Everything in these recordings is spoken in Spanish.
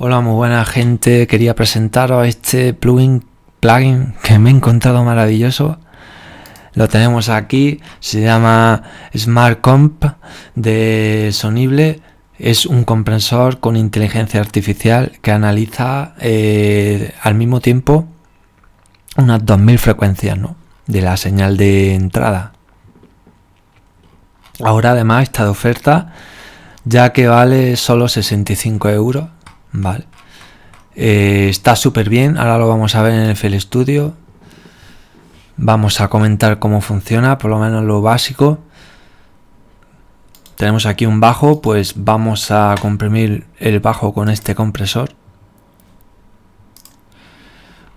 Hola, muy buena gente. Quería presentaros este plugin, plugin que me he encontrado maravilloso. Lo tenemos aquí, se llama Smart Comp de Sonible. Es un compresor con inteligencia artificial que analiza eh, al mismo tiempo unas 2000 frecuencias ¿no? de la señal de entrada. Ahora además está de oferta ya que vale solo 65 euros Vale. Eh, está súper bien, ahora lo vamos a ver en FL Studio. Vamos a comentar cómo funciona, por lo menos lo básico. Tenemos aquí un bajo, pues vamos a comprimir el bajo con este compresor.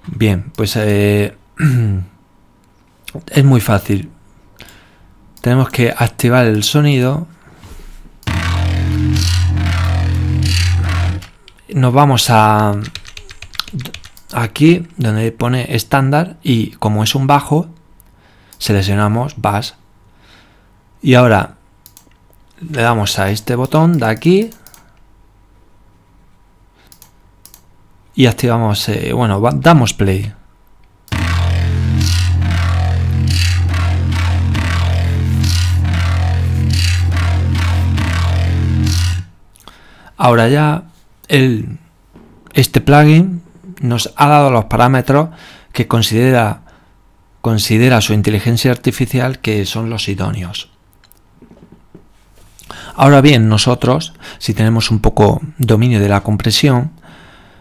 Bien, pues eh, es muy fácil. Tenemos que activar el sonido nos vamos a aquí donde pone estándar y como es un bajo seleccionamos bass y ahora le damos a este botón de aquí y activamos eh, bueno damos play ahora ya el, este plugin nos ha dado los parámetros que considera, considera su inteligencia artificial que son los idóneos. Ahora bien, nosotros, si tenemos un poco dominio de la compresión,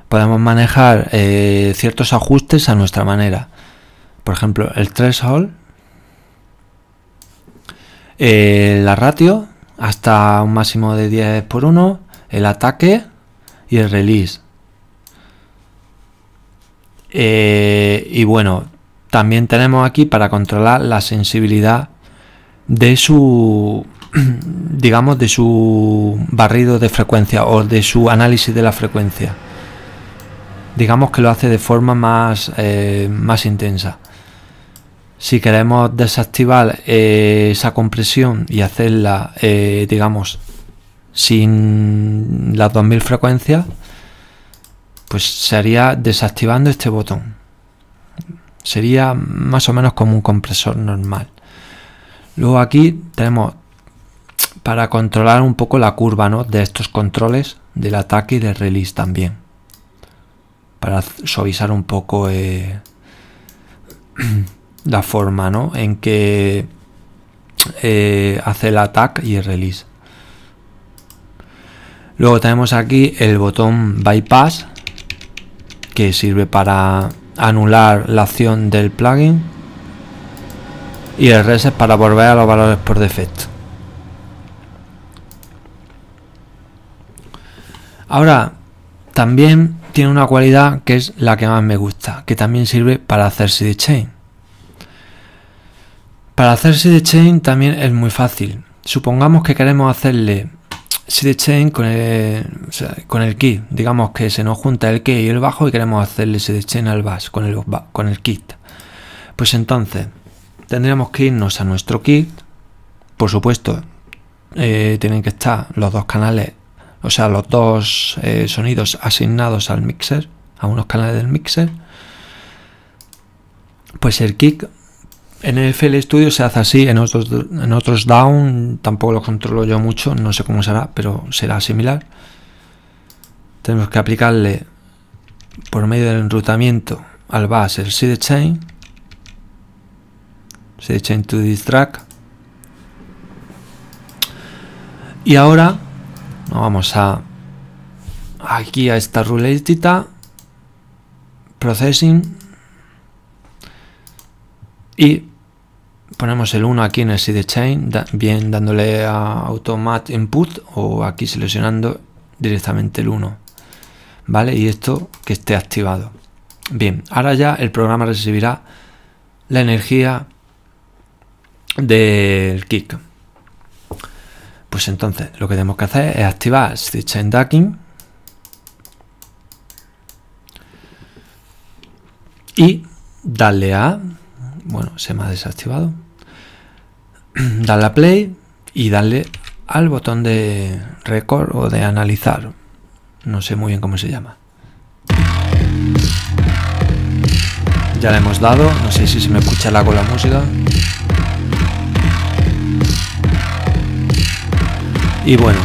podemos manejar eh, ciertos ajustes a nuestra manera. Por ejemplo, el threshold, eh, la ratio hasta un máximo de 10 por 1, el ataque y el release. Eh, y bueno, también tenemos aquí para controlar la sensibilidad de su, digamos, de su barrido de frecuencia o de su análisis de la frecuencia. Digamos que lo hace de forma más, eh, más intensa. Si queremos desactivar eh, esa compresión y hacerla, digamos, sin las 2000 frecuencias, pues sería desactivando este botón. Sería más o menos como un compresor normal. Luego aquí tenemos para controlar un poco la curva de estos controles del ataque y del release también. Para suavizar un poco eh, la forma en que eh, hace el ataque y el release. Luego tenemos aquí el botón Bypass, que sirve para anular la acción del plugin. Y el reset para volver a los valores por defecto. Ahora, también tiene una cualidad que es la que más me gusta, que también sirve para hacer de Chain. Para hacer de Chain también es muy fácil. Supongamos que queremos hacerle city chain con el, con el kit. Digamos que se nos junta el kit y el bajo y queremos hacerle city chain al bass con el, con el kit. Pues entonces, tendríamos que irnos a nuestro kit. Por supuesto, eh, tienen que estar los dos canales, o sea, los dos eh, sonidos asignados al mixer, a unos canales del mixer. Pues el kick en FL Studio se hace así, en otros, en otros down tampoco lo controlo yo mucho, no sé cómo será, pero será similar. Tenemos que aplicarle por medio del enrutamiento al bus el sidechain, sidechain to this track. Y ahora vamos a aquí a esta ruletita, processing, y ponemos el 1 aquí en el CD chain, bien dándole a automat input o aquí seleccionando directamente el 1. ¿Vale? Y esto que esté activado. Bien, ahora ya el programa recibirá la energía del kick. Pues entonces lo que tenemos que hacer es activar CD chain ducking y darle a bueno, se me ha desactivado. dale a play y dale al botón de record o de analizar. No sé muy bien cómo se llama. Ya le hemos dado, no sé si se me escucha la con la música. Y bueno,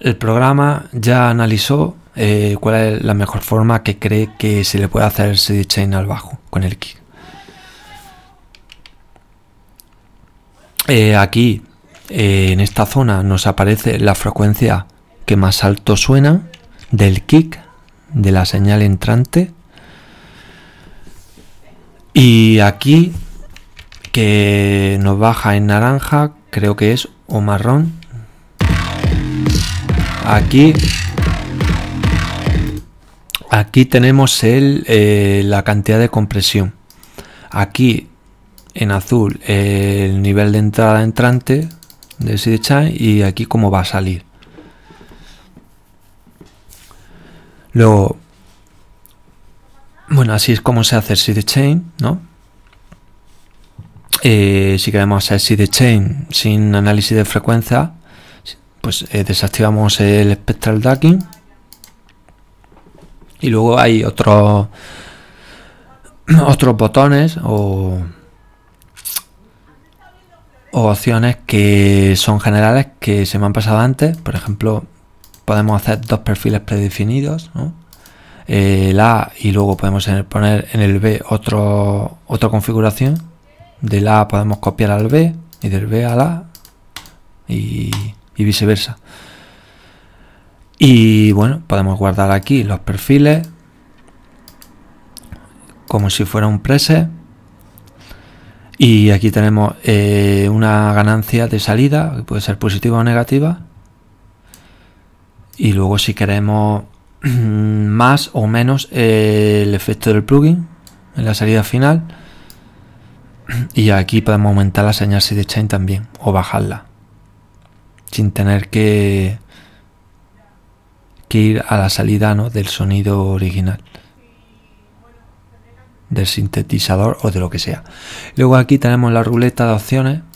el, programa ya analizó eh, cuál es la mejor forma que cree que se le puede hacer el chain al bajo con el kick. Eh, aquí eh, en esta zona nos aparece la frecuencia que más alto suena del kick de la señal entrante y aquí que nos baja en naranja creo que es o marrón aquí aquí tenemos el, eh, la cantidad de compresión aquí en azul el nivel de entrada entrante de chain y aquí cómo va a salir. Luego, bueno, así es como se hace el chain ¿no? Eh, si queremos hacer chain sin análisis de frecuencia, pues eh, desactivamos el Spectral Ducking. Y luego hay otros otros botones o opciones que son generales que se me han pasado antes. Por ejemplo, podemos hacer dos perfiles predefinidos, el eh, A y luego podemos poner en el B otro, otra configuración. Del A podemos copiar al B y del B al A y, y viceversa. Y bueno, podemos guardar aquí los perfiles como si fuera un preset y aquí tenemos eh, una ganancia de salida, que puede ser positiva o negativa. Y luego si queremos más o menos eh, el efecto del plugin en la salida final. Y aquí podemos aumentar la señal de chain también, o bajarla. Sin tener que, que ir a la salida del sonido original del sintetizador o de lo que sea. Luego aquí tenemos la ruleta de opciones